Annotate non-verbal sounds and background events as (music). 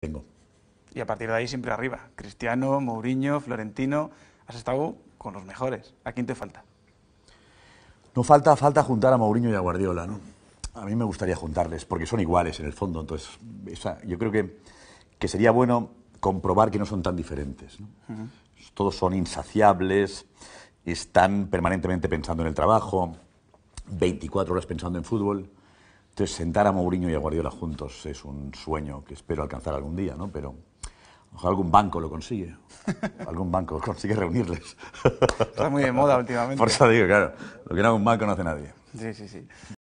Tengo. Y a partir de ahí siempre arriba. Cristiano, Mourinho, Florentino. Has estado con los mejores. ¿A quién te falta? No falta, falta juntar a Mourinho y a Guardiola, ¿no? A mí me gustaría juntarles, porque son iguales en el fondo. Entonces, yo creo que, que, sería bueno comprobar que no son tan diferentes. Todos son insaciables, están permanentemente pensando en el trabajo, 24 horas pensando en fútbol. Entonces, sentar a Mourinho y a Guardiola juntos es un sueño que espero alcanzar algún día, ¿no? Pero ojalá algún banco lo consigue. Algún banco (laughs) consigue reunirles. Está muy de moda últimamente. Por eso digo, claro, lo que no haga un banco no hace nadie. Sí, sí, sí.